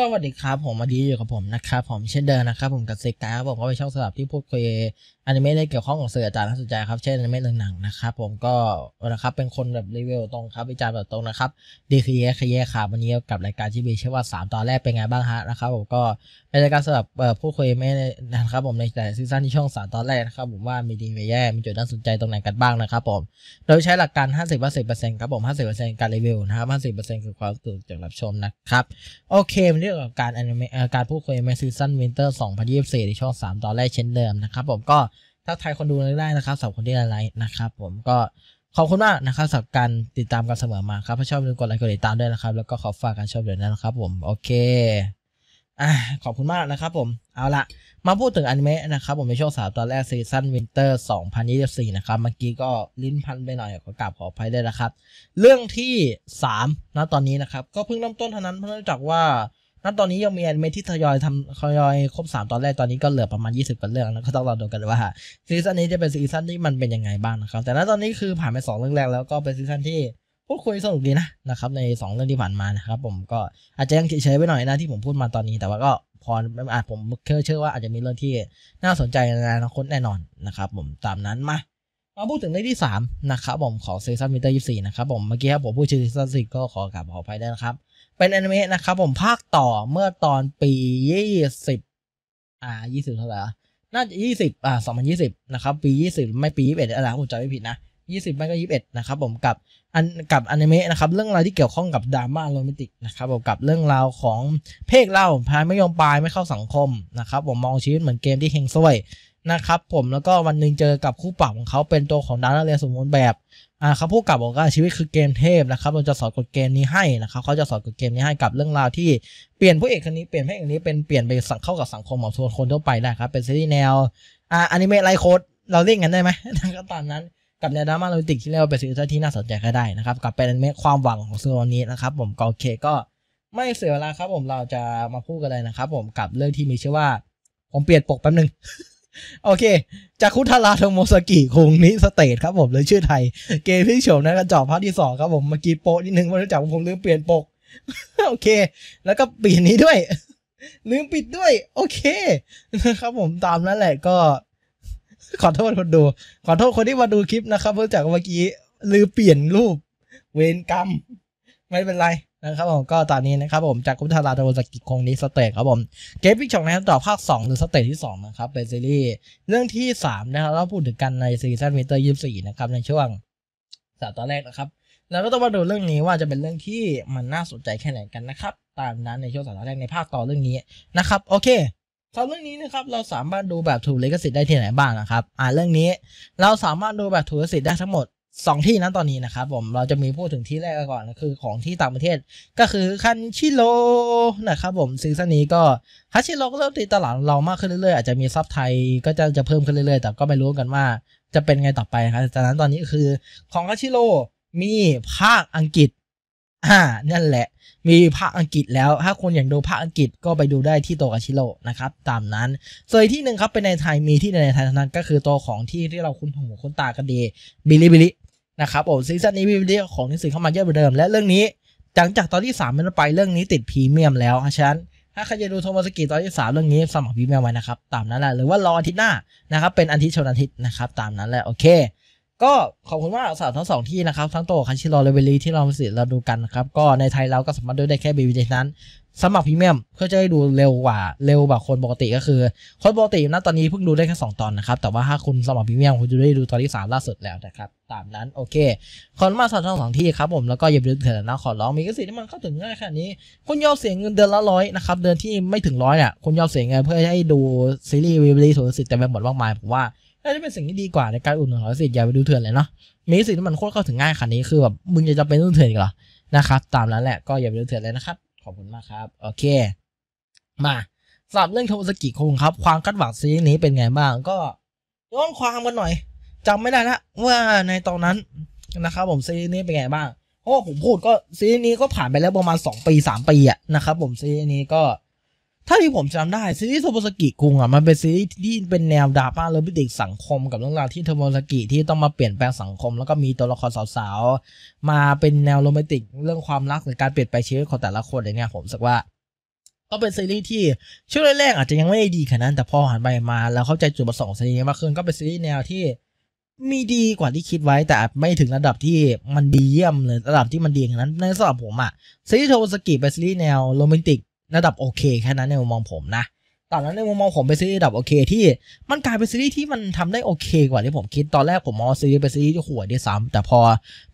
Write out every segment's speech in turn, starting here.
สวัสดีครับ ผมมาดีอยู่กับผมนะครับ ผมเช่นเดิมนะครับ ผมกับเซกาผมก็ไปช่องสลับที่พูดคุยอนิเมะได้เกี่ยวข้องกับเสืออาจาย์น่าสนใจครับเช่นอนิเมะหนังๆนะครับผมก็นะครับเป็นคนแบบรีวิวตรงครับ วิจารณ์แบบตรงนะครับดีคือแย่คือแย่ค่ะวันนี้กับรายการที่มีชื่อว่า 3ตอนแรกเป็นไงบ้างฮะ นะครับผมก็เป็นรายการสำหรับผู้คุยไม่นะครับผมในแต่ซีซั่นที่ช่อง3ตอนแรกนะครับผมว่ามีดีมีแย่มีจุดน่าสนใจตรงไหนกันบ้างนะครับผมโดยใช้หลักการ 50 50ครับผม50การรีวิวนะครับ50 คือความสุขนจากรับชมนะครับโอเคเรื่องของการอนิเมะการผู้คุยม่ซีซั่นวินเตอร์2024 ในช่อง 3 ตอนแรกเช่นเดิมนะครับผมก็ถ้าทายคนดูได้นะครับสำหรับคนที่ไลค์นะครับผมก็ขอบคุณมากนะครับสำหรับการติดตามกันเสมอมาครับถ้าชอบดูกดไลค์กดติดตามด้วยนะครับ แล้วก็ขอฝากการชอบเดี๋ยวนั้นนะครับ ผมโอเคอ่ะขอบคุณมากนะครับผมเอาละมาพูดถึงอนิเมะนะครับผมในช่วงสาวตอนแรกซีซั่นวินเตอร์2024นะครับเมื่อกี้ก็ลิ้นพันไปหน่อยขอกราบขออภัยด้วยนะครับ เรื่องที่3นะตอนนี้นะครับก็เพิ่งเริ่มต้นเท่านั้นเพราะเนื่องจากว่าณตอนนี้ยังมีแอนเมที่ทยอยทำทยอยครบ3 ตอนแรกตอนนี้ก็เหลือประมาณ 20กว่าเรื่อง แล้วก็ต้องรอดูกันว่าซีซั่นนี้จะเป็นซีซั่นที่มันเป็นยังไงบ้างนะครับแต่ณตอนนี้คือผ่านไป2เรื่องแรกแล้วก็เป็นซีซั่นที่พูดคุยสนุกดีนะนะครับใน 2 เรื่องที่ผ่านมานะครับผมก็อาจจะยังเฉยไปหน่อยนะที่ผมพูดมาตอนนี้แต่ว่าก็พออาจผมเชื่อว่าอาจจะมีเรื่องที่น่าสนใจในอนาคตแน่นอนนะครับผมตามนั้นมามาพูดถึงเรื่องที่3นะครับผมของซีซั่นมิเตอร์ยี่สี่นะครับผมเมื่อกี้ครับผมพูดชื่อซีซั่นสี่ก็ขอกลับขออภัยด้วยนะครับเป็นอนิเมะนะครับผมภาคต่อเมื่อตอนปียี่สิบอ่ายี่สิบเท่าไหร่น่าจะยี่สิบอ่าสองพันยี่สิบนะครับ ปียี่สิบไม่ปียี่สิบเอ็ดอะไรผมจำไม่ผิดนะยี่สิบไม่ก็ยี่สิบเอ็ดนะครับผมกับอันกับอนิเมะนะครับเรื่องราวที่เกี่ยวข้องกับดราม่าโรแมนติกนะครับผมกับเรื่องราวของเพกเล่าพายไม่ยอมปลาย ไม่เข้าสังคมนะครับ ผมมองชีวิตเหมือนเกมที่เฮงซวยนะครับ ผมแล้วก็วันหนึ่งเจอกับคู่ปรับของเขา เป็นตัวของดาราเรียสมบูรณ์แบบอ่าเขาพูดกับบอกว่าชีวิตคือเกมเทพนะครับ เราจะสอนกฎเกมนี้ให้นะครับเขาจะสอนกฎเกมนี้ให้กับเรื่องราวที่เปลี่ยนผู้เอกคนนี้เปลี่ยนให้เอกคนนี้เป็นเปลี่ยนไปสังเข้ากับสังคมของคนทั่วไปได้ครับ เป็นซีรีส์แนวอ่าอนิเมะไลโคดเราเรียกกันได้ไหมนั่นก็ตามนั้นกับแนวดราม่าโรแมนติกที่เรียกว่าเป็นซีรีส์ที่น่าสนใจก็ได้นะครับ กับเป็นอนิเมะความหวังของซีรีส์นี้นะครับ ผมก็โอเคก็ไม่เสียเวลาครับ ผมเราจะมาพูดกันเลยนะครับ ผมกับเรื่องที่มีชื่อว่าผมเปลี่ยนปกแป๊บนึงโอเค จากคุทาราโทโมสกิคงนิสเตทครับผมเลยชื่อไทย เกมพี่โฉมนะกระจอกภาคที่สองครับผมเมื่อกี้โปะนิดนึงว่าจากผมลืมเปลี่ยนปกโอเค แล้วก็เปลี่ยนนี้ด้วยลืมปิดด้วย โอเคนะครับผมตามนั้นแหละ ก็ ขอโทษคนดู ขอโทษคนที่มาดูคลิปนะครับเพื่อจากเมื่อกี้ลืมเปลี่ยนรูป เวรกรรมไม่เป็นไรนะครับผมก็ตอนนี้นะครับผมจากกุทาราตะวันกิคงนี้สเตจครับผมเกมพิชองนะครับต่อภาค2หรือสเตจที่2นะครับเป็นซีรีส์เรื่องที่3นะครับเราพูดถึงกันในซีซั่นมิเตอร์ยี่สี่นะครับในช่วงสาดตอนแรกนะครับแล้วก็ต้องมาดูเรื่องนี้ว่าจะเป็นเรื่องที่มันน่าสนใจแค่ไหนกันนะครับตามนั้นในช่วงสาดาห์แรกในภาคต่อเรื่องนี้นะครับโอเคสำหรับเรื่องนี้นะครับเราสามารถดูแบบถูกลิขสิทธิ์ได้ที่ไหนบ้างนะครับอ่าเรื่องนี้เราสามารถดูแบบถูกลิขสิทธิ์ได้ทั้งหมดสองที่นั้นตอนนี้นะครับผมเราจะมีพูดถึงที่แรกก่อนคือของที่ต่างประเทศก็คือคันชิโรนะครับผมซีซั่นนี้ก็คัชิโรก็เริ่มตีตลาดเรามากขึ้นเรื่อยๆอาจจะมีซับไทยก็จะจะเพิ่มขึ้นเรื่อยๆแต่ก็ไม่รู้กันว่าจะเป็นไงต่อไปครับจากนั้นตอนนี้คือของคัชิโรมีภาคอังกฤษอ่านั่นแหละ มีภาคอังกฤษแล้ว ถ้าคนอยากดูภาคอังกฤษก็ไปดูได้ที่โตกาชิโร่นะครับ ตามนั้นส่วนที่หนึ่งครับเป็นในไทยมีที่ในไทยเท่านั้น ก็คือตัวของที่ที่เราคุ้นหูคุ้นตากันดีบิลิบิลินะครับโอ้ซีซั่นนี้มีวิดีโอของหนังสือเข้ามาเยอะกว่าเดิมและเรื่องนี้หลังจากตอนที่ 3เป็นไปเรื่องนี้ติดพรีเมียมแล้วฉะนั้น ถ้าใครจะดูโทมัสกิตอนที่ 3 เรื่องนี้ สมัครพรีเมียมไว้นะครับ ตามนั้นแหละหรือว่ารอ อาทิตย์หน้านะครับเป็นอาทิตย์ชนอาทิตย์นะครับ ตามนั้นแหละโอเคก็ขอบคุณมากสาวทั้งสองที่นะครับ ทั้งโตคันชิโรเลเวลีที่เราสิเราดูกันนะครับก็ในไทยเราก็สามารถดูได้แค่บีวีเนั้นสมัครพรีเมียมเพื่อจะได้ดูเร็วกว่าเร็วกว่าคนปกติก็คือ คนปกตินะตอนนี้เพิ่งดูได้แค่2ตอนนะครับแต่ว่าถ้าคุณสมัครพรีเมียมคุณจะได้ดูตอนที่3ล่าสุดแล้วนะครับตามนั้นโอเคขอบคุมาสัตร์ทั้งสองที่ครับผมแล้วก็อย่าลืมเถิะนะขอร้องมีกสิทธิ์ที่มันเข้าถึงง่ายแค่นี้ คุณยอมเสียเงินเดือนละร้อยนะครับเดือนที่ไม่ถึงร้อยเนี่ยคุณยอมเสียเงินเพื่อให้ดูซีรีส์วีบลีสูงสิทธิ์แต่ไปหมดมากมายผมว่าน่าจะเป็นสิ่งที่ดีกว่าในการอุดหนุนของสิทธิ์อย่าไปดูเถื่อนเลยเนาะมีสิทธิ์ที่มันโคตรเข้าถึงง่ายขนาดนี้คือแบบมึงจะจะเป็นดูเถื่อนอีกเหรอนะครับตามนั้นแหละก็อย่าไปดูเถื่อนเลยนะครับ ขอบคุณมากครับโอเค มาสำหรับเรื่องโทมสกิคงครับ ความคาดหวังซีรีส์นี้เป็นไงบ้าง ก็ย้อนความกันหน่อยจำไม่ได้ละว่าในตอนนั้นนะครับ ผมซีรีส์นี้เป็นไงบ้างเพราะผมพูดก็ ซีรีส์นี้ก็ผ่านไปแล้วประมาณสองปีสามปีอะนะครับ ผมซีรีส์นี้ก็ถ้าที่ผมจำได้ซีรีส์โทโบสกิกุงอ่ะ มันเป็นซีรีส์ที่เป็นแนวดาม่าเ่ิงติกสังคม กับเรื่องราวที่โทโบสกิที่ต้องมาเปลี่ยนแปลงสังคม แล้วก็มีตัวละครสาวๆ มาเป็นแนวโรแมนติกเรื่องความรักหรือการเปลี่ยนไปชีวิตของแต่ละคนอะไรเงี้ยผมสึกว่าก็เป็นซีรีส์ที่ช่วงแรกๆอาจจะยังไม่ได้ดีขนาดนั้นแต่พอหันไปมาแล้วเข้าใจจุดประสงค์ซีรีส์มากขึ้นก็เป็นซีรีส์แนวที่มีดีกว่าที่คิดไว้แต่ไม่ถึงระดับที่มันดีเยี่ยมเลยระดับที่มันดีขนาดนั้นในสำหรับผมอะซีรีส์โทโบสกิเป็นซีรีส์แนวโรแมนติกระดับโอเคแค่นั้นในมุมมองผมนะ ตอนนั้นในมุมมองผมเป็นซีรีส์ระดับโอเค ที่ มันกลายเป็นซีรีส์ที่มันทำได้โอเค กว่าที่ผมคิดตอนแรกผมมองซีรีส์เป็นซีรีส์ที่ห่วยด้วยซ้ำแต่พอ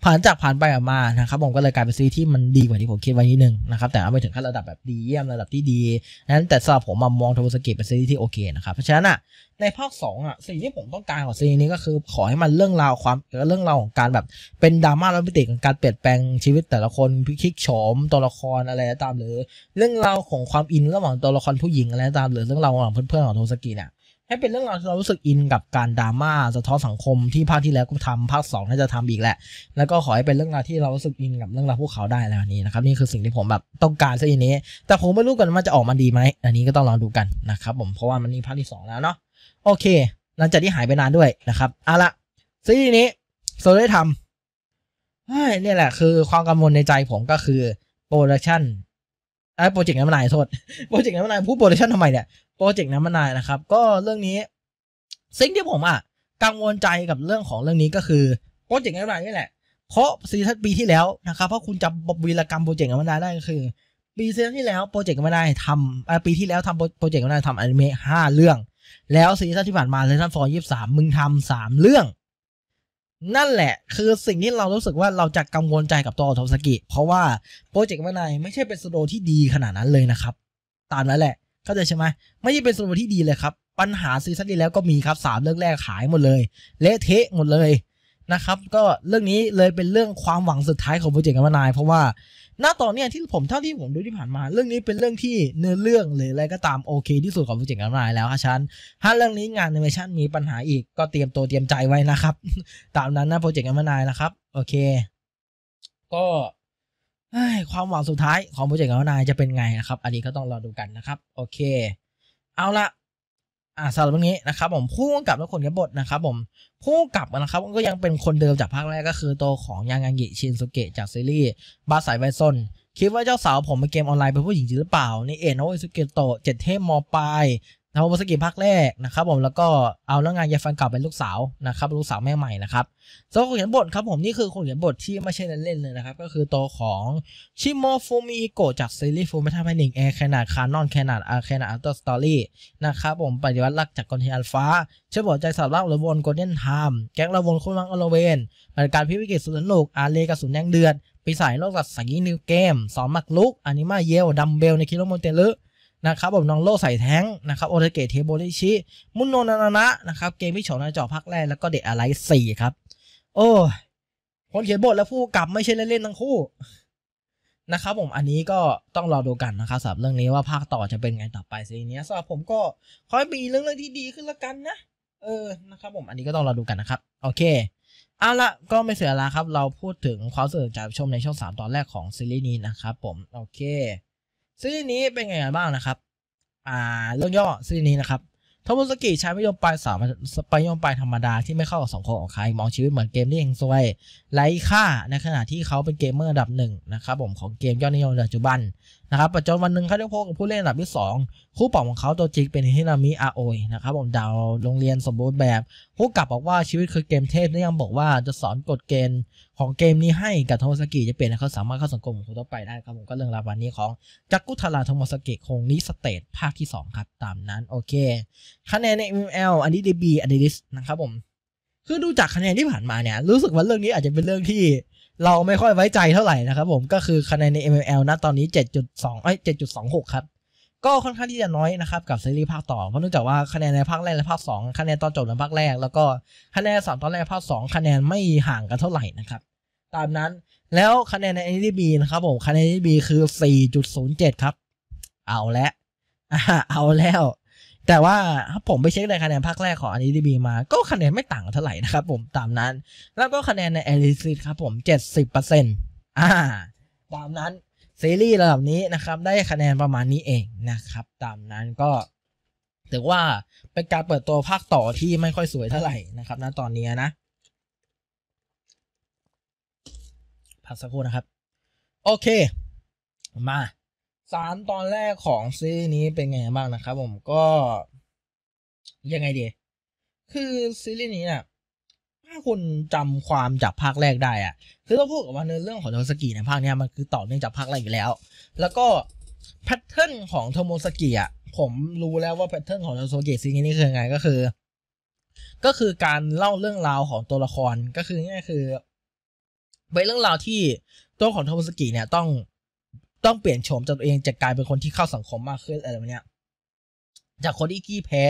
ผ่านจากผ่านไปออกมานะครับผมก็เลยกลายเป็นซีรีส์ที่มันดีกว่าที่ผมคิดไว้นิดนึงนะครับแต่ไม่ถึงขั้นระดับแบบดีเยี่ยมระดับที่ดี นั้นแต่สำหรับผมมองทวบสกิเป็นซีรีส์ที่โอเคนะครับเพราะฉะนั้นอ่ะในภาคสองอ่ะสิ่งที่ผมต้องการของซีนี้ก็คือขอให้มันเรื่องราวความเรื่องราวของการแบบเป็นดราม่าโรแมนติกการเปลี่ยนแปลงชีวิตแต่ละคนพิชิกโฉมตัวละครอะไรตามหรือเรื่องราวของความอินระหว่างตัวละครผู้หญิงอะไรตามหรือเรื่องราวของเพื่อนๆของโทสกิเนี่ยให้เป็นเรื่องราวที่เรารู้สึกอินกับการดราม่าสะท้อนสังคมที่ภาคที่แล้วก็ทำภาคสองน่าจะทำอีกแหละ แล้วก็ขอให้เป็นเรื่องราวที่เรารู้สึกอินกับเรื่องราวพวกเขาได้แล้วนี้นะครับนี่คือสิ่งที่ผมแบบต้องการซีนี้ แต่ผมไม่รู้กันว่าจะออกมาดีไหมอันนี้ก็ต้องลองดูกันนะครับผมเพราะว่ามันนี่ภาคที่งแล้วเนาะโอเคหลังจากที่หายไปนานด้วยนะครับ เอาละซีรีส์นี้โซลได้ทำเนี่ยแหละคือความกังวลในใจผมก็คือโปรดักชันไอ้โปรเจกต์น้ำมันนายโทษโปรเจกต์น้ำมันนายผู้โปรดักชันทำไมเนี่ย โปรเจกต์น้ำมันนายนะครับ ก็เรื่องนี้ สิ่งที่ผมอ่ะ กังวลใจกับเรื่องของเรื่องนี้ก็คือโปรเจกต์น้ำมันนายนี่แหละ เพราะซีซั่นปีที่แล้วนะครับ เพราะคุณจำวีรกรรมโปรเจกต์น้ำมันนายได้ก็คือปีซีซั่นที่แล้วโปรเจกต์น้ำมันนายทำปีที่แล้วทำโปรเจกต์น้ำมันนายทำอนิเมะห้าเรื่องแล้วซีซั่นที่ผ่านมาซีซั่นฟอร์ยี่สามมึงทำสามเรื่อง นั่นแหละคือสิ่งที่เรารู้สึกว่าเราจะกังวลใจกับตัวทอมสกิ เพราะว่าโปรเจกต์่มนายไม่ใช่เป็นสโตที่ดีขนาดนั้นเลยนะครับ ตามนั้นแหละเข้าใจใช่ไหมไม่ใช่เป็นสโตที่ดีเลยครับ ปัญหาซีซั่นที่แล้วก็มีครับสามเรื่องแรกขายหมดเลยเละเทะหมดเลยนะครับ ก็เรื่องนี้เลยเป็นเรื่องความหวังสุดท้ายของโปรเจกต์่มนายเพราะว่าณตอนเนี้ยที่ผมเท่าที่ผมดูที่ผ่านมาเรื่องนี้เป็นเรื่องที่เนื้อเรื่องหรืออะไรก็ตามโอเคที่สุดของโปรเจกต์กำนไลน์แล้วครับฉันถ้าเรื่องนี้งานแอนิเมชันมีปัญหาอีกก็เตรียมตัวเตรียมใจไว้นะครับ ตามนั้นนะโปรเจกต์กำนไลน์นะครับโอเค ก็ความหวังสุดท้ายของโปรเจกต์กำนไลน์จะเป็นไงนะครับอันนี้ก็ต้องรอดูกันนะครับโอเค เอาละอ่าสำหรับเรื่องนี้นะครับผมผู้กำกับและคนเขียนบทนะครับผมผู้กำกับนะครับก็ยังเป็นคนเดิมจากภาคแรกก็คือตัวของยางันกิชินสุเกะจากซีรีส์ บาสายไวซอนคิดว่าเจ้าสาวผมเป็นเกมออนไลน์เป็นผู้หญิงจริงหรือเปล่า นี่เอ็นโอสุเกะโตเจ็ดเทพมอปลายนะครับวสกิภาคแรกนะครับผมแล้วก็เอาเรื่องงานยายฟันเก่าเป็นลูกสาวนะครับลูกสาวแม่ใหม่นะครับโซคนเขียนบทครับผมนี่คือคนเขียนบทที่ไม่ใช่เล่นๆเลยนะครับก็คือตัวของชิโมฟูมิโกะจากซีรีส์ฟูมิทาแพนิงแอร์แคนาดคานอนแคนาดอาขแคนาดอัลเตอร์สตอรี่นะครับผมปฏิวัติรักจากกอนทีอัลฟาเชื่อบทใจสาวรักระวนโกลเด้นไทม์แก๊งระวนคุณวังอโลเวนบริการพิวิกิตสุดสนุกอาเลกรสุนแดงเดือดปีศาจโลกสัตว์สีนิวเกมสอนมักลุกอนิมาเยลดัมเบลในคิโลโมเตลึนะครับผมน้องโลใส่แท้งนะครับโอเทเกตเทโบลิชิมุนโนนานะนะครับเกมที่ฉอนจอพักแรกแล้วก็เดอะอะไรสี่ครับ โอ้คนเขียนบทและผู้กลับไม่ใช่เล่นๆทั้งคู่นะครับผมอันนี้ก็ต้องรอดูกันนะครับสำหรับเรื่องนี้ว่าภาคต่อจะเป็นไงต่อไปซีนี้สำหรับผมก็ขอให้มีเรื่องเรื่องที่ดีขึ้นละกันนะเออนะครับผมอันนี้ก็ต้องรอดูกันนะครับ โอเคเอาละก็ไม่เสียเวลาครับ เราพูดถึงความสนุกจากชมในช่องสามตอนแรกของซีรีส์นี้นะครับผมโอเคซีรีส์นี้เป็นไงกันบ้างนะครับ อ่า เรื่องย่อซีรีส์นี้นะครับโทมุสกิใช้ไม่ยอมปลายสามปลายยอมปลายธรรมดาที่ไม่เข้ากับสองคนของใครมองชีวิตเหมือนเกมที่เองซวยไร้ค่า ในขณะที่เขาเป็นเกมเมอร์ระดับหนึ่งนะครับผมของเกมยอดนิยมปัจจุบันนะครับปัจจุบันวันหนึ่งเขาได้พบกับผู้เล่นระดับที่สองคู่ปรับของเขาตัวจริงเป็นฮินามิอาโอยนะครับผมดาวโรงเรียนสมบูรณ์แบบผู้กลับบอกว่าชีวิตคือเกมเทพและยังบอกว่าจะสอนกฎเกณฑ์ของเกมนี้ให้กับโทมัสกิจะเปลี่ยนให้เขาสามารถเข้าสังคมของคนทั่วไปได้ครับ ผมก็เรื่องราววันนี้ของจักกุทาราโทมัสกิคงนี้สเตตภาคที่2ครับตามนั้นโอเคคะแนนใน ML อันนี้ DB อันนี้ลิสนะครับผม คือดูจากคะแนนที่ผ่านมาเนี่ยรู้สึกว่าเรื่องนี้อาจจะเป็นเรื่องที่เราไม่ค่อยไว้ใจเท่าไหร่นะครับ ผมก็คือคะแนนใน ML นะตอนนี้ 7.2เอ้ย7.26ครับก็ค่อนข้างที่จะน้อยนะครับกับซีรีส์ภาคต่อเพราะเนื่องจากว่าคะแนนในภาคแรกและภาค2คะแนนตอนจบในภาคแรก แล้วก็คะแนนสามตอนแรกภาค2คะแนนไม่ห่างกันเท่าไหร่นะครับตามนั้นแล้วคะแนนใน NDB นะครับผมคะแนน NDB คือ 4.07 ครับ เอาแล้วเอาแล้ว แต่ว่าถ้าผมไปเช็คในคะแนนภาคแรกของ NDB มาก็คะแนนไม่ต่างเท่าไหร่นะครับผมตามนั้น แล้วก็คะแนนใน a l i c i t ครับผม 70%อ่าตามนั้นซีรีส์ระดับนี้นะครับได้คะแนนประมาณนี้เองนะครับตามนั้นก็ถือว่าเป็นการเปิดตัวภาคต่อที่ไม่ค่อยสวยเท่าไหร่นะครับณตอนนี้นะพักสักครู่นะครับ โอเคมา สารตอนแรกของซีนี้เป็นไงบ้างนะครับ ผมก็ยังไงดี คือซีรีส์นี้เนะ่ยถ้าคุณจำความจากภาคแรกได้อะคือต้องพูดกับว่าเนื้อเรื่องของโทมสกีในภาคเนี้ยมันคือต่อเนื่องจากภาคแรกอยู่แล้ว แล้วก็แพทเทิร์นของโทโมสกีอ่ะผมรู้แล้วว่าแพทเทิร์นของโทโมสกีซีนี้นี่คือไงก็คือก็คือการเล่าเรื่องราวของตัวละครก็คือง่ายคือเป็นเรื่องราวที่ตัวของโทมัสกิเนี่ยต้อง ต้องเปลี่ยนโฉมจากตัวเองจะกลายเป็นคนที่เข้าสังคมมากขึ้นอะไรแบบเนี้ยจากคนที่กี้แพ้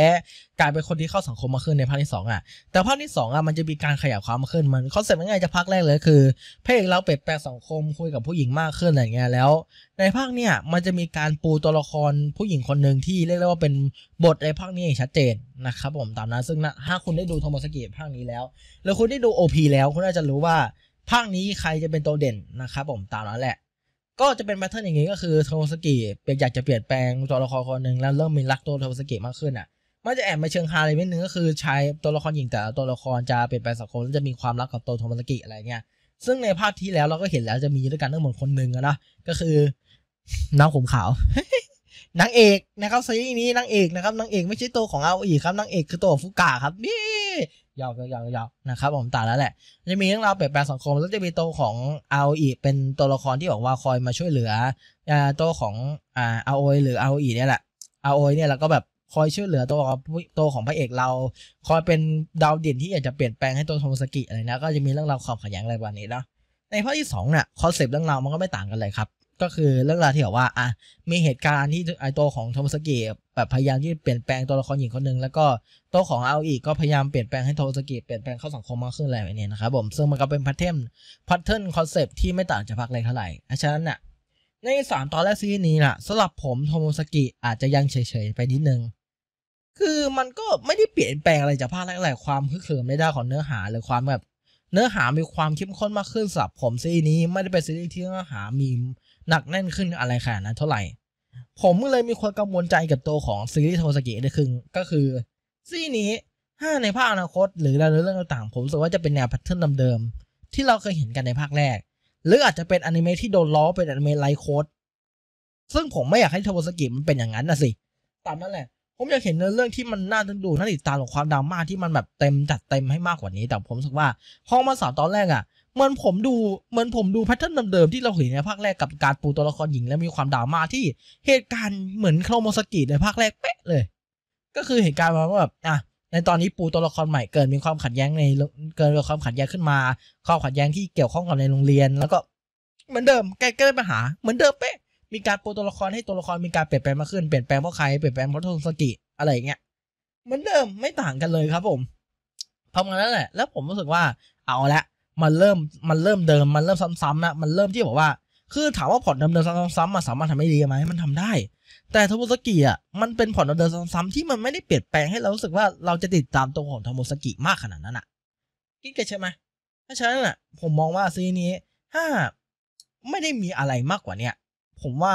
กลายเป็นคนที่เข้าสังคมมากขึ้นในภาคที่สอง่ะแต่ภาคที่สอง่ะมันจะมีการขยายความมากขึ้นมันคอนเซ็ปต์ง่ายจะภาคแรกเลยคือพเอศเราเปลี่ยนแปลงสังคมคุยกับผู้หญิงมากขึ้นอะไรเงี้ยแล้ว ในภาคเนี้ยมันจะมีการปูตัวละครผู้หญิงคนหนึ่งที่เรียกได้ว่าเป็นบทในภาคนี้ชัดเจนนะครับผมตามนั้น ซึ่งถ้าคุณได้ดูโทมัสกิภาคนี้แล้วแล้วคุณได้ดูโอพีแล้วคุณน่าจะรู้ว่าภาคนี้ใครจะเป็นตัวเด่นนะครับ ผม ตามนั้นแหละ ก็จะเป็นแพทเทิร์นอย่างนี้ก็คือโทสกิเป็นอยากจะเปลี่ยนแปลงตัวละครคนหนึ่งแล้วเริ่มมีรักตัวโทสกิมากขึ้นอ่ะ มันจะแอบมาเชิงฮาเลยนิดนึงก็คือใช้ตัวละครหญิงแต่ตัวละครจะเปลี่ยนแปลงสังคมและจะมีความรักกับตัวโทมัสกิอะไรเงี้ย ซึ่งในภาคที่แล้วเราก็เห็นแล้วจะมีด้วยกันทั้งหมดคนหนึ่งนะก็คือน้องขมขาว นางเอกนะครับซีรีส์นี้นางเอกนะครับนางเอกไม่ใช่ตัวของเอาอีกครับนางเอกคือตัวฟุกะครับนี่ยาวยาวยาวนะครับผมตัดแล้วแหละ จะมีเรื่องราวเปลี่ยนแปลงสังคม แล้วจะมีตัวของเอาอีเป็นตัวละครที่บอกว่าคอยมาช่วยเหลืออ่าตัวของอ่าเอาโอยหรือเอาอีเนี่ยแหละเอาโอยเนี่ยเราก็แบบคอยช่วยเหลือตัวตัวของพระเอกเรา คอยเป็นดาวเด่นที่อยากจะเปลี่ยนแปลงให้ตัวโทโมสกิอะไรนะก็จะมีเรื่องราวความขัดแย้งอะไรวันนี้เนาะในภาคที่สองเนี่ยคอนเซปต์เรื่องราวมันก็ไม่ต่างกันเลยครับก็คือเรื่องราวที่แบบว่าอ่ะมีเหตุการณ์ที่ไอตัวของโทมัสเกิแบบพยายามที่เปลี่ยนแปลงตัวละครหญิงคนหนึ่งแล้วก็ตัวของเอาอีกก็พยายามเปลี่ยนแปลงให้โทมัสเกิเปลี่ยนแปลงเข้าสังคมมากขึ้นอะไรแบบนี้นะครับผมซึ่งมันก็เป็นพัฒเทมพัฒเทิร์นคอนเซปที่ไม่ต่างจากภาคเลยเท่าไหร่ ฉะนั้นเนี่ยในสามตอนแรกซีนี้นี้ล่ะสำหรับผมโทมสกิอาจจะยังเฉยๆ ไปนิดนึงคือมันก็ไม่ได้เปลี่ยนแปลงอะไรจากภาคแรกยความคึกเขิมในด้านของเนื้อหาหรือความแบบ เนื้อหามีความเข้มข้นมากขึ้นสำหรับผมซีนี้ไม่ได้เป็นซีนที่เนื้อหามีหนักแน่นขึ้นอะไรขนาดนั้น เท่าไหร่ ผมเลยมีความกังวลใจกับตัวของซีรีส์โทสกิได้คือก็คือ ซีนี้ถ้าในภาคอนาคตหรือในเรื่องต่างๆ ผมสึกว่าจะเป็นแนวแพทเทิร์นเดิมๆที่เราเคยเห็นกันในภาคแรก หรืออาจจะเป็นอนิเมะที่โดนล้อเป็นอนิเมะไลโคดซึ่งผมไม่อยากให้โทสกิมันเป็นอย่างนั้นนะสิ ตามนั้นแหละ ผมอยากเห็นเรื่องที่มันน่าดึงดูน่าติดตามของความดราม่าที่มันแบบเต็มจัดเต็มให้มากกว่านี้ แต่ผมสึกว่าพอมาสาวตอนแรกอะ่ะเหมือนผมดูเหมือนผมดูแพทเทิร์นเดิมๆที่เราเห็นในภาคแรกกับการปูตัวละครหญิงและมีความดราม่าที่เหตุการณ์เหมือนโครโมสกีในภาคแรกเป๊ะเลย ก็คือเหตุการณ์ว่าแบบอ่ะในตอนนี้ปูตัวละครใหม่เกิดมีความขัดแย้งในเกิดความขัดแย้งขึ้นมาความขัดแย้งที่เกี่ยวข้องกับในโรงเรียน แล้วก็เหมือนเดิมแก้ไดปัญหา เหมือนเดิมเป๊ะมีการปูตัวละครให้ตัวละครมีการเปลี่ยนแปลงมากขึ้นเปลี่ยนแปลงเพราะใครเปลี่ยนแปลงเพราะโทสกิอะไรอย่างเงี้ย เหมือนเดิมไม่ต่างกันเลยครับ ผมเพราะแล้วแหละ แล้วผมรู้สึกว่าเอาละมันเริ่มมันเริ่มเดิมมันเริ่มซ้ำๆนะมันเริ่มที่บอกว่าคือถามว่าผ่อนเดิมๆซ้ำๆมาสามารถทำให้ดีไหมมันทำได้ แต่ทมโมสกิอ่ะมันเป็นผ่อนเดิมๆซ้ำๆที่มันไม่ได้เปลี่ยนแปลงให้เรารู้สึกว่าเราจะติดตามตัวของทมโมสกิมากขนาดนั้นอ่ะคิดกันใช่ไหมถ้าฉะนั้นอ่ะ ผมมองว่าซีนี้ถ้าไม่ได้มีอะไรมากกว่าเนี้ยผมว่า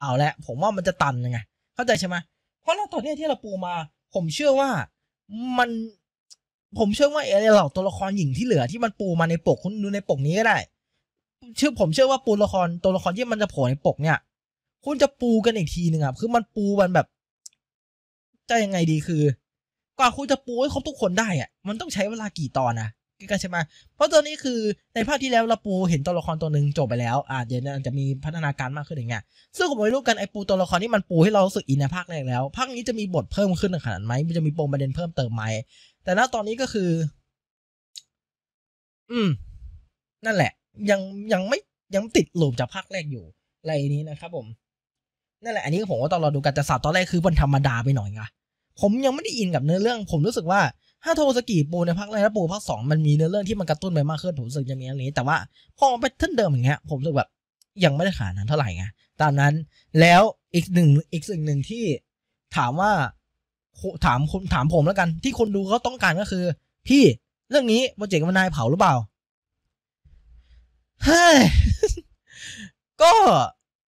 เอาละผมว่ามันจะตันยังไง เข้าใจใช่ไหมเพราะเราตอนนี้ที่เราปูมา ผมเชื่อว่ามันผมเชื่อว่าเอเหล่าตัวละครหญิงที่เหลือ ที่มันปูมาในปกคุณดูในปกนี้ก็ได้ เชื่อผมเชื่อว่าปูละครตัวละครที่มันจะโผล่ในปกเนี่ยคุณจะปูกันอีกทีหนึ่งอ่ะ คือมันปูมันแบบ จะยังไงดีคือ กว่าคุณจะปูให้ครบทุกคนได้อ่ะ มันต้องใช้เวลากี่ตอนนะกันใช่ไหมเพราะตอนนี้คือ ในภาคที่แล้วเราปูเห็นตัวละครตัวหนึ่งจบไปแล้ว อ่าเดี๋ยวจะมีพัฒนาการมากขึ้นอย่างเงี้ยซึ่งผมไม่รู้กันไอปูตัวละครที่มันปูให้เราสึกอินในภาคแรกแล้วภาคนี้จะมีบทเพิ่มขึ้นขนาดไหมมันจะมีปมประเด็นเพิ่มเติมไหมแต่ณตอนนี้ก็คือ อืม นั่นแหละ ยังยังไม่ยังติดหลุมจากภาคแรกอยู่อะไรนี้นะครับผม นั่นแหละ อันนี้ผมก็ต้องรอดูกันแต่สับตอนแรกคือมันธรรมดาไปหน่อยไง ผมยังไม่ได้อินกับเนื้อเรื่อง ผมรู้สึกว่าถ้าโทสกีปูในภาคแรกและปูภาคสอง มันมีเนื้อเรื่องที่มันกระตุ้นไปมากขึ้นผมรู้สึกจะมีอย่างนี้ แต่ว่าพอไปท่านเดิมอย่างเงี้ย ผมรู้สึกแบบยังไม่ได้ขานั้นเท่าไหร่ไงตามนั้น แล้วอีกหนึ่งอีกสิ่งหนึ่งที่ถามว่าถามคถามผมแล้วกัน ที่คนดูเขาต้องการก็คือ พี่เรื่องนี้โปรเจกต์มันนายเผาหรือเปล่าฮ้ยก็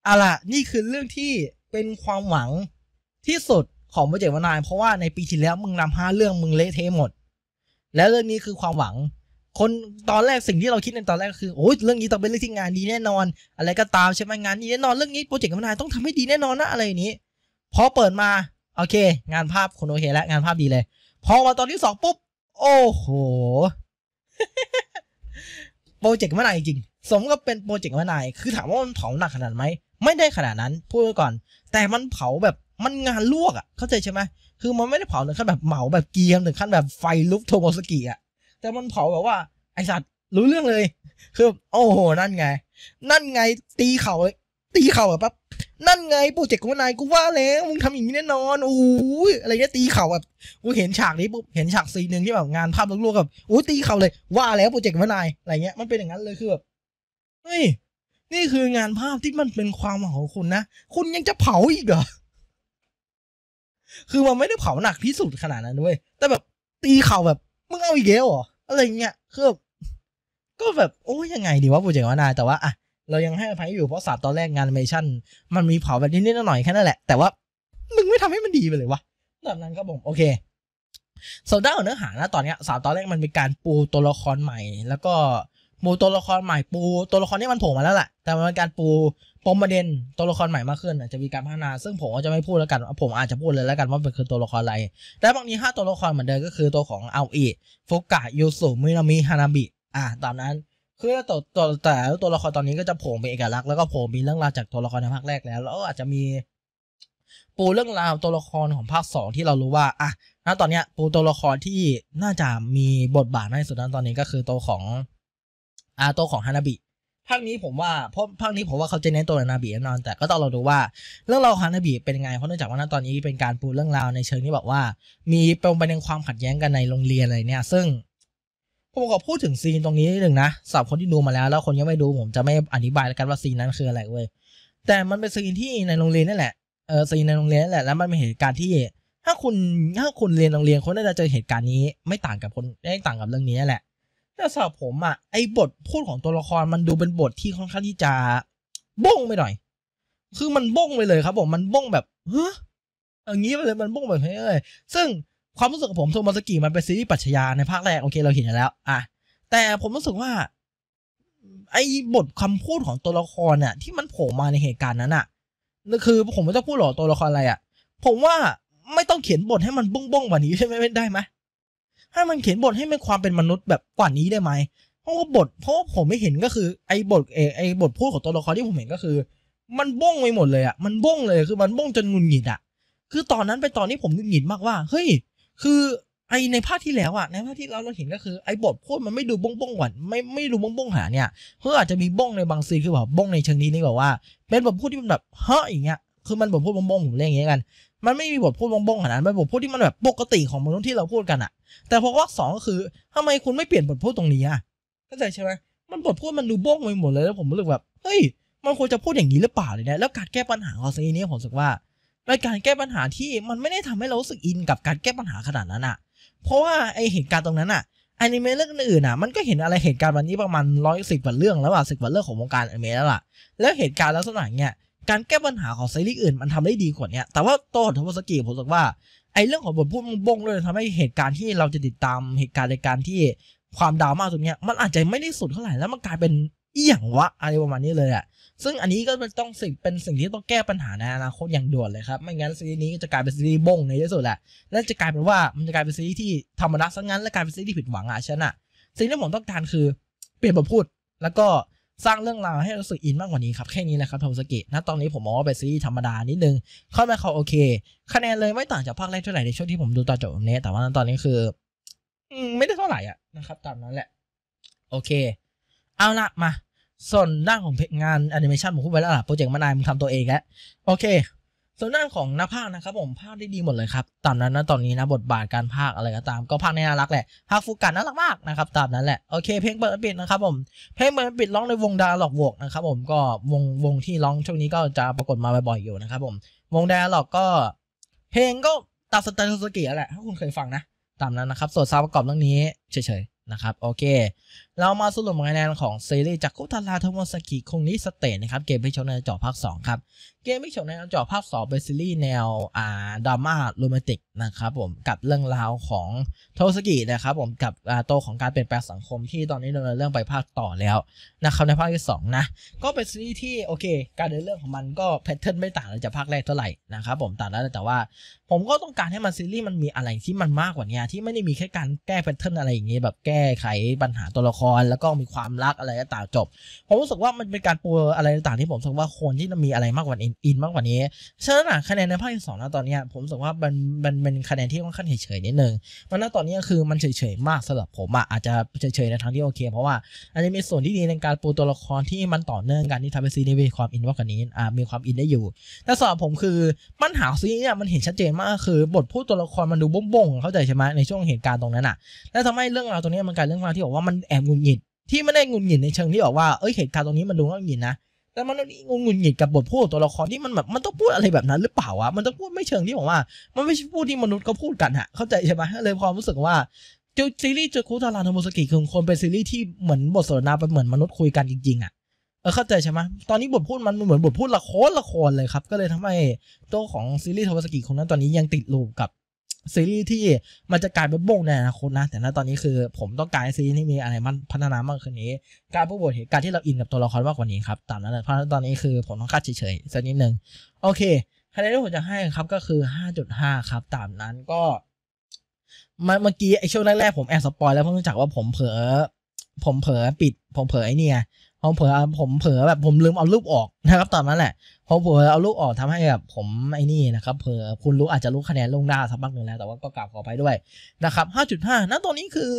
อะล่ะนี่คือเรื่องที่เป็นความหวังที่สุด ของโปรเจกต์วานายเพราะว่าใน ปีที่แล้วมึงนำห้าเรื่องมึงเละเทหมด แล้วเรื่องนี้คือความหวัง คนตอนแรกสิ่งที่เราคิดในตอนแรกก็คือโอ้ยเรื่องนี้ต้องเป็นเรื่องที่งานดีแน่นอน อะไรก็ตามใช่ไหมงานดีแน่นอนเรื่องนี้โปรเจกต์วานายต้องทำให้ดีแน่นอนนะอะไรนี้พอเปิดมาโอเค งานภาพคุณโอเคแล้วงานภาพดีเลย พอมาตอนที่สองปุ๊บโอ้โหโปรเจกต์มานายจริง สมกับเป็นโปรเจกต์มานายคือถามว่ามันเผาหนักขนาดไหมไม่ได้ขนาดนั้น พูดไว้ก่อน แต่มันเผาแบบมันงานลวกอะ่ะ เข้าใจใช่ไหมคือมันไม่ได้เผาถึงขั้นแบบเหมาแบบเกียมถึงขั้นแบบไฟลุกโทโมสกิอ่ะแต่มันเผาแบบว่าไอสัตว์รู้เรื่องเลย คือ โอ้โหนั่นไง นั่นไงตีเข่าเลยตีเข่าแบบปั๊บนั่นไงโปรเจกต์ของนายกูว่าแล้วมึงทำอย่างนี้แน่นอนโอ้ยอะไรเนี้ยตีเข่าแบบกูเห็นฉากนี้ปุ๊บเห็นฉากซีนหนึ่งที่แบบงานภาพลวกๆแบบโอ้ยตีเข่าเลย ว่าแล้วโปรเจกต์ของนายอะไรเงี้ยมันเป็นอย่างนั้นเลยคือแบบเฮ้ยนี่คืองานภาพที่มันเป็นความหวังของคุณนะคุณยังจะเผาอีกเหรอคือมันไม่ได้เผาหนักที่สุดขนาดนั้นเวยแต่แบบตีเข่าแบบมึงเอาอีกแล้วเหรออะไรเงี้ยคือก็แบบ โอ้ยยังไง ดีวะโปรเจกต์ของนายแต่ว่าอะเรายังให้อภัยอยู่เพราะศาสตร์ตอนแรกงานแอนิเมชันมันมีเผาแบบนิดๆหน่อยแค่นั้นแหละ แต่ว่ามึงไม่ทำให้มันดีไปเลยวะแบบนั้นครับผมโอเคส่วนด้านของเนื้อหานะตอนนี้สาสตอนแรกมันเป็นการปูตัวละครใหม่ แล้วก็ปูตัวละครใหม่ ปูตัวละครนี่มันโผล่มาแล้วแหละแต่มันเป็นการปูปมประเด็นตัวละครใหม่มากขึ้นจะมีการพัฒนาซึ่งผมจะไม่พูดแล้วกันผมอาจจะพูดเลยแล้วกันว่าเป็นคือตัวละครอะไรแต่บางนี้5ตัวละครเหมือนเดิมก็คือตัวของเอาอิฟุกะยูสุมินามิฮานาบิอ่ะตามนั้นคือตัว ตัวแต่ตัวละครตอนนี้ก็จะโผล่มีเอกลักษณ์แล้วก็โผล่มีเรื่องราวจากตัวละครในภาคแรกแล้วแล้วอาจจะมี ปูเรื่องราวตัวละครของภาคสองที่เรารู้ว่าอ่ะณตอนเนี้ยปูตัวละครที่น่าจะมีบทบาทในสุดนั้นตอนนี้ก็คือตัวของอ่าตัวของฮานาบิภาคนี้ผมว่า เพราะภาคนี้ผมว่าเขาจะเน้นตัวฮานาบิแน่นอน แต่ก็ต้องเราดูว่าเรื่องราวฮานาบิเป็นไงเพราะเนื่องจากว่าณตอนนี้เป็นการปูเรื่องราวในเชิงที่บอกว่า มีปมประเด็นความขัดแย้งกันในโรงเรียนอะไรเนี่ยซึ่งผมขอพูดถึงซีนตรงนี้นิดหนึ่งนะสำหรับคนที่ดูมาแล้ว แล้วคนยังไม่ดูผมจะไม่อธิบายแล้วกันว่าซีนนั้นคืออะไรเว้ยแต่มันเป็นซีนที่ในโรงเรียนนั่นแหละเออซีนในโรงเรียนนั่นแหละแล้วมันเป็นเหตุการณ์ที่ถ้าคุณถ้าคุณเรียนโรงเรียนคนน่าจะเจอเหตุการณ์นี้ ไม่ต่างกับคนไม่ต่างกับเรื่องนี้แหละแต่สำหรับผมอ่ะไอ้บทพูดของตัวละครมันดูเป็นบทที่ค่อนข้างที่จะบ้งไปหน่อย คือมันบ้งไปเลยครับผมมันบ้งแบบเฮ้ออย่างนี้ไปเลยมันบ้งแบบเฮ้ยซึ่งความรู้สึกของผมโทมัสกิมันเป็นซีรีส์ปัชญาในภาคแรกโอเคเราเห็นแล้วอ่ะแต่ผมรู้สึกว่าไอ้บทคำพูดของตัวละครเนี่ยที่มันโผล่มาในเหตุการณ์นั้นอ่ะคือผมไม่ต้องพูดหรอตัวละครอะไรอ่ะ ผมว่าไม่ต้องเขียนบทให้มันบุ้งบ้งกว่านี้ใช่ไหมได้ไหมให้มันเขียนบทให้มันความเป็นมนุษย์แบบกว่านี้ได้ไหมเพราะว่าบทเพราะว่าผมไม่เห็นก็คือไอ้บทเอไอ้บทพูดของตัวละครที่ผมเห็นก็คือ มันบ้งไปหมดเลยอ่ะมันบ้งเลย คือมันบ้งจนงุนหงิดอ่ะคือตอนนั้นเป็นตอนที่ผมงุนหงิดมากว่าเฮ้ยคือไอในภาคที่แล้วอะในภาคที่เราเราเห็นก็คือไอบทพูดมันไม่ดูบ้งบ้งหวานไม่ไม่ดูบ้งบ้งหาเนี่ยเพื่ออาจจะมีบ้งในบางซีคือแบบบ้งในเชิงนี้นี่แบบว่าเป็นบทพูดที่มันแบบเฮ้ออย่างเงี้ยคือมันบทพูดบ้งบ้งผมเรียกอย่างเงี้ยกัน มันไม่มีบทพูดบ้งบ้งขนาดนั้นมันบทพูดที่มันแบบปกติของมนุษย์ที่เราพูดกันอะแต่พอวรรสองก็คือทำไมคุณไม่เปลี่ยนบทพูดตรงนี้อะเข้าใจใช่ไหมมันบทพูดมันดูบ้งไปหมดเลยแล้วผมรู้สึกแบบเฮ้ยมันควรจะพูดอย่างนี้หรือเปล่าเลยนะแล้วการแก้ปัญหาของซีนี้ผมรู้สึกว่าเป็นการแก้ปัญหาที่มันไม่ได้ทำให้เรารู้สึกอิน กับการแก้ปัญหาขนาดนั้นอะเพราะว่าไอเหตุการณ์ตรงนั้นอะอนิเมะเรื่องอื่นอ่ะมันก็เห็นอะไรเหตุการณ์วันนี้ประมาณร้อยสิบกว่าเรื่องแล้วอะสิบกว่าเรื่องของวงการอนิเมะแล้วล่ะ แล้วเหตุการณ์ลักษณะเนี้ยการแก้ปัญหาของซีรีส์อื่น มันทำได้ดีกว่านี้แต่ว่าโตโทโมสกิผมบอกว่าไอเรื่องของบทพูดมังบงเลยทำให้เหตุการณ์ที่เราจะติดตามเหตุการณ์ในการที่ความดราม่าตรงเนี้ยมันอาจจะไม่ได้สุดเท่าไหร่แล้วมันกลายเป็นอีหยังวะอะไรประมาณนี้เลยอะ ซึ่งอันนี้ก็ต้องสิ่งเป็นสิ่งที่ต้องแก้ปัญหาในอนาคตอย่างด่วนเลยครับ ไม่งั้นซีรีส์นี้จะกลายเป็นซีรีส์บงในที่สุดแหละ และจะกลายเป็นว่ามันจะกลายเป็นซีรีส์ที่ธรรมดาซะงั้น และกลายเป็นซีรีส์ที่ผิดหวังอ่ะฉันอะสิ่งที่ผมต้องการคือ เปลี่ยนบทพูด แล้วก็สร้างเรื่องราวให้รู้สึกอินมากกว่านี้ครับ แค่นี้แหละครับโทมสกิ ณตอนนี้ผมมองว่าเป็นซีรีส์ธรรมดานิดนึงเข้ามาเขาโอเค คะแนนเลยไม่ต่างจากภาคแรกเท่าไหร่ในช่วงที่ผมดูตอนจบเนี้แต่ว่าตอนนี้คือไม่ได้เท่าไหร่อ่ะนะครับตามนั้นแหละ โอเคเอาละมา ส่วนด้านของงานแอนิเมชันผมพูดไปแล้วล่ะโปรเจกต์มานายมึงทำตัวเองแล้วโอเค ส่วนด้านของนักภาคนะครับ ผมภาคได้ดีหมดเลยครับตามนั้นนะตอนนี้นะบทบาทการภาคอะไรก็ตามก็ภาคน่ารักแหละภาคฟูกันน่ารักมากนะครับตามนั้นแหละโอเคเพลงเปิดปิดนะครับผมเพลงเปิดปิดร้องในวงดาหลอกวกนะครับผมก็วงวงที่ร้องช่วงนี้ก็จะปรากฏมาบ่อยๆอยู่นะครับ ผม วงดาหลอกก็ เพลงก็ตัดสไตล์โซสกิแหละถ้าคุณเคยฟังนะตามนั้นนะครับส่วนซาวประกอบเรื่องนี้เฉยๆนะครับ โอเค เรามาสรุปคะแนนของซีรีส์จากคุตาราทมสกิคงนิสเตทนะครับ เกมพิชชนในจอภาค2ครับเกมไม่จบในนจอภาพสองเป็นซีรีส์แนวอ่าดราม่าโรแมนติกนะครับผมกับเรื่องราวของโทสกินะครับผมกับโตของการเปลี่ยนแปลงสังคมที่ตอนนี้ดเนาเรื่องไปภาคต่อแล้วนะครับในภาคที่2นะก็เป็นซีรีส์ที่โอเค การเดินเรื่องของมันก็แพทเทิร์นไม่ต่างจากภาคแรกเท่าไหร่นะครับผมต่างแล้วแต่ว่า ผมก็ต้องการให้มันซีรีส์มันมีอะไรที่มันมากกว่านี้ที่ไม่ได้มีแค่การแก้แพทเทิร์นอะไรอย่างเงี้ยแบบแก้ไขปัญหาตัวละคร แล้วก็มีความรักอะไรต่างจบ ผมรู้สึกว่ามันเป็นการปูอะไรต่างที่ผมรู้สึกว่าคนที่มีอะไรมากกว่านี้อินมากกว่านี้ฉะนั้นคะแนนในภาคสองนะตอนนี้ผมสึกว่ามันมันเป็นคะแนนที่ค่อนข้างเฉยๆนิดนึงมันวตอนนี้คือมันเฉยๆมากสำหรับผมอะอาจจะเฉยๆในทางที่โอเค เพราะว่าอาจจะมีส่วนที่ดีในการปูตัวละครที่มันต่อเนื่องกันที่ทำให้ซีนี้มีความอินมากกว่านี้อ่ามีความอินได้อยู่แต่สำหรับผมคือปัญหาซีนี้มันเห็นชัดเจนมากคือบทพูดตัวละครมันดูบ้งๆเข้าใจใช่ไหมในช่วงเหตุการณ์ตรงนั้นอะแล้วทำให้เรื่องราวตรงนี้มันกลายเรื่องราวที่บอกว่ามันแอบงุนหงิดที่ไม่ได้งุนหงิดในเชิงที่บอกว่าเอ้ยเหตุการณ์ตรงนี้มันดูงุนหงิดนะแต่มันน่งุนหงิดกับบทพูดตัวละครที่มันแบบมันต้องพูดอะไรแบบนั้นหรือเปล่าวะมันต้องพูดไม่เชิงที่บอกว่า มันไม่ใช่พูดที่มนุษย์ก็พูดกันฮะเข้าใจใช่ไหมเลยความรู้สึกว่าจูซีรีส์จูคุทาราโนมุสกิคือคนเป็นซีรีส์ที่เหมือนบทสนทนาเป็นเหมือนมนุษย์คุยกันจริงๆอ่ะเออเข้าใจใช่ไหมตอนนี้บทพูดมันเหมือนบทพูดละครละครเลยครับก็เลยทำให้ตัวของซีรีส์โทมุสกิคนนั้นตอนนี้ยังติดลูปกับซีรีส์ที่มันจะกลายเป็นบงในอนาคตนะ แต่ณตอนนี้คือผมต้องการซีรีส์ที่มีอะไรมันพัฒนามากขึ้นนี้การะวับทเหตุการณ์ที่เราอินกับตัวละครมากกว่านี้ครับตามนั้นเลยเพราะตอนนี้คือผมต้องคาดเฉยๆสักนิดหนึ่งโอเคคะแนนที่ผมจะให้ครับก็คือ5.5ครับ ตามนั้นก็เมื่อกี้ไอช่วงแรกๆผมแอบสปอยแล้วเพเนืรู้จักว่าผมเผลอผมเผลอปิด ผมเผลอไอเนี่ยผมเผลอผมเผลอแบบผมลืมเอารูปออกนะครับตอนนั้นแหละพอเผลอเอารูปออกทำให้แบบผมไอ้นี่นะครับเผลอคุณรู้อาจจะรู้คะแนนลงหน้าสักพักหนึ่งแล้วแต่ว่าก็กลับขอไปด้วย นะครับ 5.5นตอนนี้คือ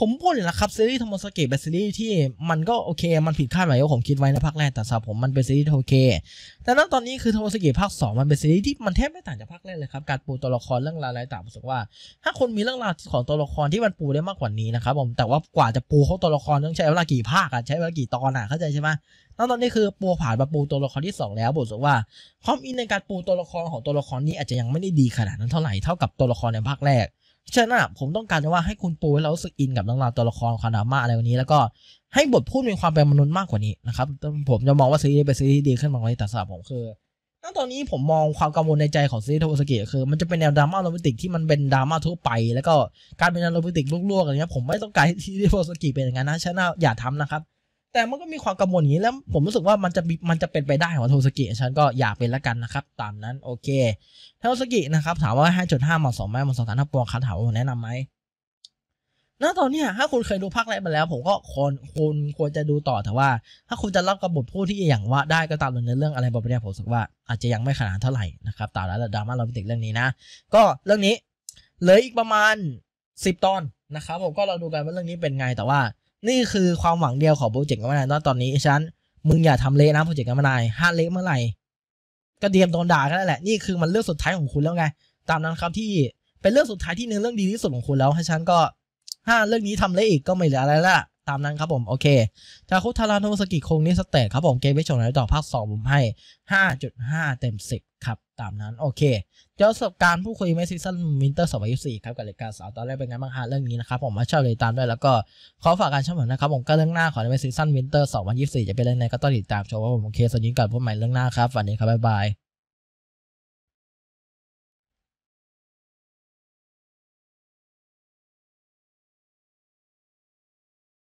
ผมพู่เลยละครับซีรีส์ทอมสเกตเป็นซีรีส์ที่มันก็โอเคมันผิดคาดหมายกับผมคิดไว้ในภาคแรกแต่สำหรับผมมันเป็นซีรีส์โอเค แต่ณ้ตอนนี้คือทอมสเกตภาค2มันเป็นซีรีส์ที่มันแทบไม่ต่างจากภาคแรกเลยครับการปูตัวละครเรื่องราวอะไรต่างผมสึกว่าถ้าคนมีเรื่องราวของตัวละครที่มันปูได้มากกว่านี้นะครับผมแต่ว่ากว่าจะปูเขาตัวละครต้องใช้เวลากี่ภาคอะใช้เวลากี่ตอนอะเข้าใจใช่ไหมณตอนนี้คือปูผ่านมาปูตัวละครที่ 2 แล้วผมสึกว่าความอินในการปูตัวละครของตัวละครนี้อาจจะยังไม่ได้ดีขนาดนั้นเท่าไหร่เท่ากับตัวละครในภาคแรกฉะนั้นผมต้องการว่าให้คุณปูให้เราสึกอินกับเรื่องราวตัวละครความดราม่าอะไรวันนี้ แล้วก็ให้บทพูดมีความเป็นมนุษย์มากกว่านี้นะครับ ผมจะมองว่าซีรีส์เป็นซีรีส์ดีขึ้นบางเลยแต่สำหรับผมคืองตอนนี้ผมมองความกังวลในใจของซีรีส์โทโบสกะคือ มันจะเป็นแนวดราม่าโรแมนติกที่มันเป็นดราม่าทั่วไป แล้วก็การเป็นโรแมนติกลวกๆอะไรเงี้ยผมไม่ต้องการที่ซีรีส์โทโบสกะเป็นอย่างนั้นนะฉันอย่าทำนะครับแต่มันก็มีความกังวลอย่างนี้แล้วผมรู้สึกว่ามันจะมันจะเป็นไปได้ของโทสกิฉันก็อยากเป็นละกันนะครับตามนั้นโอเคโทสกินะครับถามว่า5.5เหมาะสมไหมเหมาะสมการทับปวงคาถาแนะนำไหมณตอนนี้ถ้าคุณเคยดูภาคแรกมาแล้ว ผมก็ควรคุณควรจะดูต่อแต่ว่า ถ้าคุณจะรับกับบทพูดที่อย่างว่าได้ ก็ตามในเรื่องอะไรแบเนี้ผมรู้สึกว่าอาจจะยังไม่ขนาดเท่าไหร่นะครับตามแล้วดราม่าเราติดเรื่องนี้นะ ก็เรื่องนี้เหลืออีกประมาณ 10 ตอนนะครับผมก็เราดูกันว่าเรื่องนี้เป็นไงแต่ว่านี่คือความหวังเดียวของโปรเจกต์กัมมานายตอนนี้ฉันมึงอย่าทำเละนะโปรเจกต์กัมมานายห้าเละเมื่อไหร่ก็เตรียมโดนด่ากันแล้วแหละ นี่คือมันเรื่องสุดท้ายของคุณแล้วไง ตามนั้นครับที่เป็นเรื่องสุดท้ายที่หนึ่งเรื่องดีที่สุดของคุณแล้วให้ฉันก็ห้าเรื่องนี้ทำเละอีกก็ไม่เหลืออะไรแล้วตามนั้นครับผม โอเคจากคุทาราโนสกิคงนี้สเตทครับผมเกมวิชงในต่อภาค2ผมให้ 5.5 เต็ม 10ครับตามนั้นโอเคเจ้าสบการผู้คุยเมซีซั่นมินเตอร์สองพันยี่สี่ครับกับรายการสาวตอนแรกเป็นไงบ้างฮะเรื่องนี้นะครับผมมาชอบเลยตามด้วยแล้วก็ขอฝากการชมือนะครับผมก็เรื่องหน้าของเมซีซั่นมินเตอร์สองพันยี่สี่จะเป็นเรื่องไหนก็ต้องติดตามชมว่าผมโอเคสวัสดีกับนพบใหม่เรื่องหน้าครับวันนี้ครับบ๊ายบาย